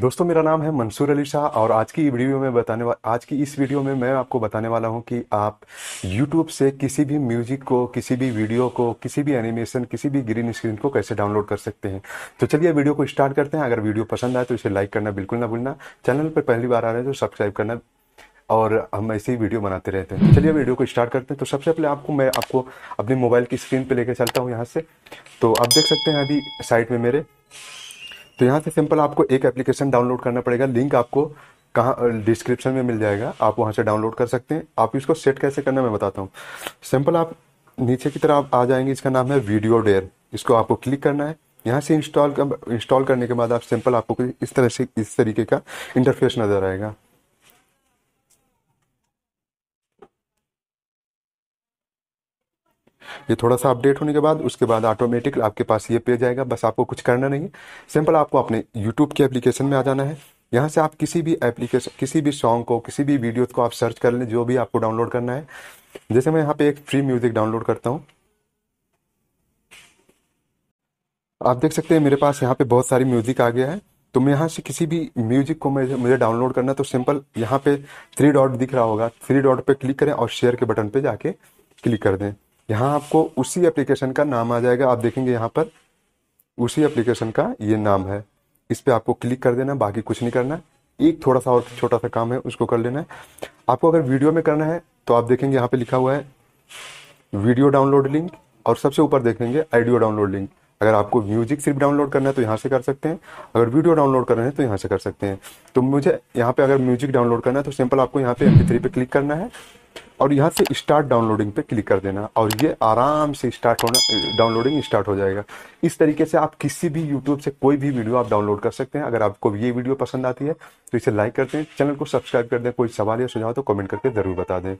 दोस्तों मेरा नाम है मंसूर अली शाह और आज की वीडियो में बताने वा आज की इस वीडियो में मैं आपको बताने वाला हूं कि आप YouTube से किसी भी म्यूजिक को किसी भी वीडियो को किसी भी एनिमेशन किसी भी ग्रीन स्क्रीन को कैसे डाउनलोड कर सकते हैं तो चलिए वीडियो को स्टार्ट करते हैं अगर वीडियो पसंद आए तो इसे लाइक करना बिल्कुल ना भूलना चैनल पर पहली बार आ रहे हैं तो सब्सक्राइब करना और हम ऐसे ही वीडियो बनाते रहते हैं तो चलिए वीडियो को स्टार्ट करते हैं तो सबसे पहले आपको मैं आपको अपने मोबाइल की स्क्रीन पर लेकर चलता हूँ यहाँ से तो आप देख सकते हैं अभी साइड में मेरे तो यहाँ से सिंपल आपको एक एप्लीकेशन डाउनलोड करना पड़ेगा लिंक आपको कहाँ डिस्क्रिप्शन में मिल जाएगा आप वहाँ से डाउनलोड कर सकते हैं आप इसको सेट कैसे करना मैं बताता हूँ सिंपल आप नीचे की तरफ आ जाएंगे इसका नाम है वीडियो डेयर इसको आपको क्लिक करना है यहाँ से इंस्टॉल कर, इंस्टॉल करने के बाद आप सिंपल आपको इस तरह से इस तरीके का इंटरफेस नज़र आएगा ये थोड़ा सा अपडेट होने के बाद उसके बाद ऑटोमेटिक आपके पास ये पेज आएगा बस आपको कुछ करना नहीं है सिंपल आपको अपने यूट्यूब के एप्लीकेशन में आ जाना है यहाँ से आप किसी भी एप्लीकेशन किसी भी सॉन्ग को किसी भी वीडियो को आप सर्च कर लें जो भी आपको डाउनलोड करना है जैसे मैं यहाँ पे एक फ्री म्यूज़िक डाउनलोड करता हूँ आप देख सकते हैं मेरे पास यहाँ पे बहुत सारी म्यूज़िक आ गया है तो मैं यहाँ से किसी भी म्यूज़िक को मुझे मुझे डाउनलोड करना है तो सिंपल यहाँ पे थ्री डॉट दिख रहा होगा थ्री डॉट पे क्लिक करें और शेयर के बटन पे जाके क्लिक कर दें यहाँ आपको उसी एप्लीकेशन का नाम आ जाएगा आप देखेंगे यहाँ पर उसी एप्लीकेशन का ये नाम है इस पर आपको क्लिक कर देना बाकी कुछ नहीं करना एक थोड़ा सा और छोटा सा काम है उसको कर लेना है आपको अगर वीडियो में करना है तो आप देखेंगे यहाँ पे लिखा हुआ है वीडियो डाउनलोड लिंक और सबसे ऊपर देखेंगे ऑडियो डाउनलोड लिंक अगर आपको म्यूजिक सिर्फ डाउनलोड करना है तो यहाँ से कर सकते हैं अगर वीडियो डाउनलोड करना है तो यहाँ से कर सकते हैं तो मुझे यहाँ पे अगर म्यूजिक डाउनलोड करना है तो सिंपल आपको यहाँ पे एम पे क्लिक करना है और यहाँ से स्टार्ट डाउनलोडिंग पे क्लिक कर देना और ये आराम से स्टार्ट होना डाउनलोडिंग स्टार्ट हो जाएगा इस तरीके से आप किसी भी यूट्यूब से कोई भी वीडियो आप डाउनलोड कर सकते हैं अगर आपको ये वीडियो पसंद आती है तो इसे लाइक करते हैं चैनल को सब्सक्राइब कर दें कोई सवाल या सुझाव तो कमेंट करके ज़रूर बता दें